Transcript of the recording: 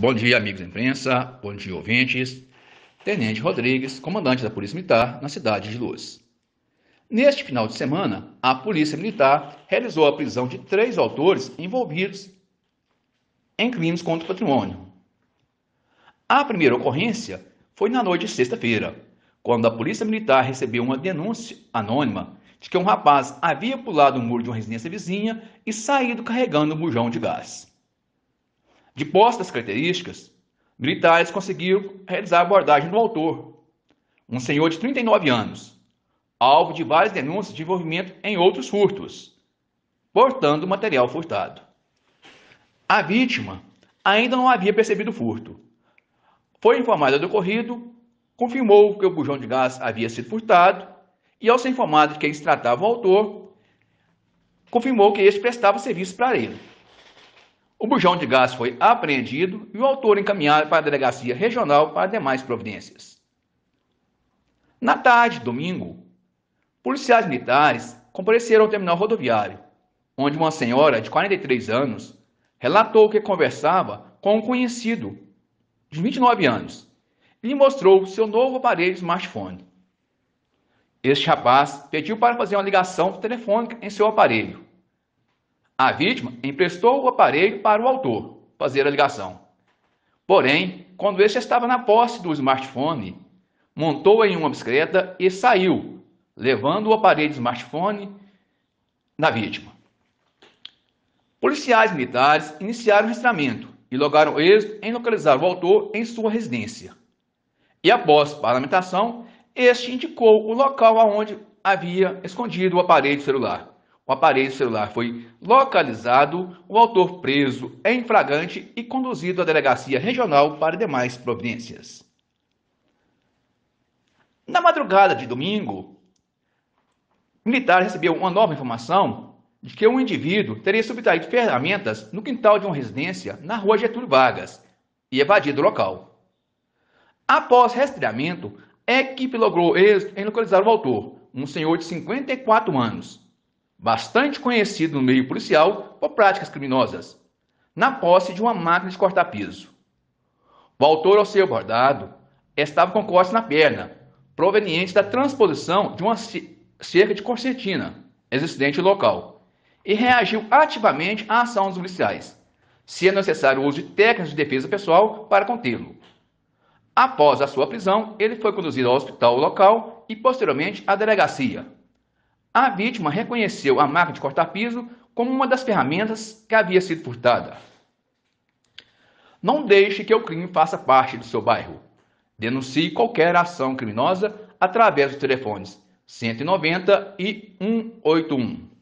Bom dia, amigos da imprensa, bom dia, ouvintes. Tenente Rodrigues, comandante da Polícia Militar na cidade de Luz. Neste final de semana, a Polícia Militar realizou a prisão de três autores envolvidos em crimes contra o patrimônio. A primeira ocorrência foi na noite de sexta-feira, quando a Polícia Militar recebeu uma denúncia anônima de que um rapaz havia pulado o muro de uma residência vizinha e saído carregando um bujão de gás. De posse das características, militares conseguiram realizar a abordagem do autor, um senhor de 39 anos, alvo de várias denúncias de envolvimento em outros furtos, portando material furtado. A vítima ainda não havia percebido o furto. Foi informada do ocorrido, confirmou que o bujão de gás havia sido furtado e, ao ser informada de quem se tratava o autor, confirmou que este prestava serviço para ele. O bujão de gás foi apreendido e o autor encaminhado para a delegacia regional para demais providências. Na tarde, domingo, policiais militares compareceram ao terminal rodoviário, onde uma senhora de 43 anos relatou que conversava com um conhecido de 29 anos e lhe mostrou seu novo aparelho smartphone. Este rapaz pediu para fazer uma ligação telefônica em seu aparelho. A vítima emprestou o aparelho para o autor fazer a ligação. Porém, quando este estava na posse do smartphone, montou em uma bicicleta e saiu, levando o aparelho de smartphone da vítima. Policiais militares iniciaram o registramento e lograram êxito em localizar o autor em sua residência. E após parlamentação, este indicou o local aonde havia escondido o aparelho celular o aparelho celular foi localizado, o autor preso em flagrante e conduzido à delegacia regional para demais providências. Na madrugada de domingo, o militar recebeu uma nova informação de que um indivíduo teria subtraído ferramentas no quintal de uma residência na rua Getúlio Vargas e evadido o local. Após rastreamento, a equipe logrou êxito em localizar o autor, um senhor de 54 anos, bastante conhecido no meio policial por práticas criminosas, na posse de uma máquina de cortar piso. O autor, ao ser abordado, estava com corte na perna, proveniente da transposição de uma cerca de corsetina existente no local, e reagiu ativamente à ação dos policiais, sendo é necessário o uso de técnicas de defesa pessoal para contê-lo. Após a sua prisão, ele foi conduzido ao hospital local e posteriormente à delegacia. A vítima reconheceu a marca de cortar piso como uma das ferramentas que havia sido furtada. Não deixe que o crime faça parte do seu bairro. Denuncie qualquer ação criminosa através dos telefones 190 e 181.